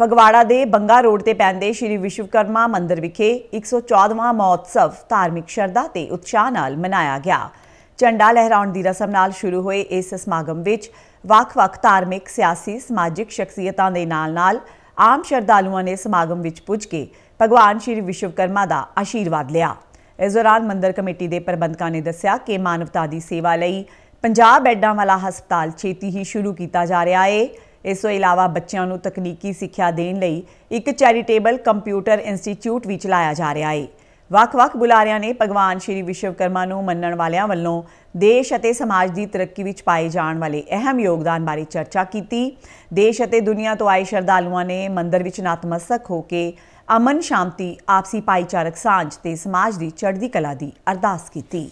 ਫਗਵਾੜਾ ਦੇ ਬੰਗਾ ਰੋਡ ਤੇ ਪੈਂਦੇ ਸ਼੍ਰੀ ਵਿਸ਼ਵਕਰਮਾ ਮੰਦਿਰ ਵਿਖੇ 114ਵਾਂ ਮਹੋਤਸਵ ਧਾਰਮਿਕ ਸ਼ਰਧਾ ਤੇ ਉਤਸ਼ਾਹ ਨਾਲ ਮਨਾਇਆ ਗਿਆ ਝੰਡਾ ਲਹਿਰਾਉਣ ਦੀ ਰਸਮ ਨਾਲ ਸ਼ੁਰੂ ਹੋਏ ਇਸ ਸਮਾਗਮ ਵਿੱਚ ਵੱਖ-ਵੱਖ ਧਾਰਮਿਕ ਸਿਆਸੀ ਸਮਾਜਿਕ ਸ਼ਖਸੀਅਤਾਂ ਦੇ ਨਾਲ-ਨਾਲ ਆਮ ਸ਼ਰਧਾਲੂਆਂ ਨੇ ਸਮਾਗਮ ਵਿੱਚ ਪੁੱਜ ਕੇ ਭਗਵਾਨ ਸ਼੍ਰੀ ਵਿਸ਼ਵਕਰਮਾ ਦਾ ਆਸ਼ੀਰਵਾਦ ਲਿਆ ਇਸ ਦੌਰਾਨ ਮੰਦਿਰ ਕਮੇਟੀ ਦੇ ਪ੍ਰਬੰਧਕਾਂ ਨੇ ਦੱਸਿਆ ਕਿ ਮਾਨਵਤਾ ਦੀ ਸੇਵਾ ਲਈ 50 ਬੈੱਡਾਂ ਵਾਲਾ ਹਸਪਤਾਲ ਛੇਤੀ ਹੀ ਸ਼ੁਰੂ ਕੀਤਾ ਜਾ ਰਿਹਾ ਹੈ ਇਸ ਤੋਂ ਇਲਾਵਾ ਬੱਚਿਆਂ ਨੂੰ ਤਕਨੀਕੀ ਸਿੱਖਿਆ ਦੇਣ ਲਈ ਇੱਕ ਚੈਰੀਟੇਬਲ ਕੰਪਿਊਟਰ ਇੰਸਟੀਚਿਊਟ ਵੀ ਚਲਾਇਆ ਜਾ ਰਿਹਾ ਹੈ ਵੱਖ-ਵੱਖ ਬੁਲਾਰਿਆਂ ਨੇ ਭਗਵਾਨ ਸ਼੍ਰੀ ਵਿਸ਼ਵਕਰਮਾ ਨੂੰ ਮੰਨਣ ਵਾਲਿਆਂ ਵੱਲੋਂ ਦੇਸ਼ ਅਤੇ ਸਮਾਜ ਦੀ ਤਰੱਕੀ ਵਿੱਚ ਪਾਏ ਜਾਣ ਵਾਲੇ ਅਹਿਮ ਯੋਗਦਾਨ ਬਾਰੇ ਚਰਚਾ ਕੀਤੀ ਦੇਸ਼ ਅਤੇ ਦੁਨੀਆ ਤੋਂ ਆਏ ਸ਼ਰਧਾਲੂਆਂ ਨੇ ਮੰਦਰ ਵਿੱਚ ਨਤਮਸਤਕ ਹੋ ਕੇ ਅਮਨ ਸ਼ਾਂਤੀ ਆਪਸੀ ਭਾਈਚਾਰਕ ਸਾਂਝ ਤੇ ਸਮਾਜ ਦੀ ਚੜ੍ਹਦੀ ਕਲਾ ਦੀ ਅਰਦਾਸ ਕੀਤੀ